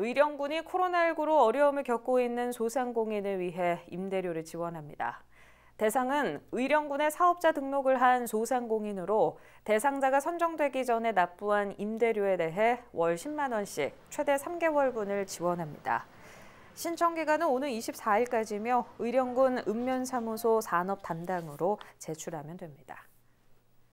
의령군이 코로나19로 어려움을 겪고 있는 소상공인을 위해 임대료를 지원합니다. 대상은 의령군에 사업자 등록을 한 소상공인으로 대상자가 선정되기 전에 납부한 임대료에 대해 월 10만 원씩 최대 3개월분을 지원합니다. 신청 기간은 오는 24일까지며 의령군 읍면사무소 산업 담당으로 제출하면 됩니다.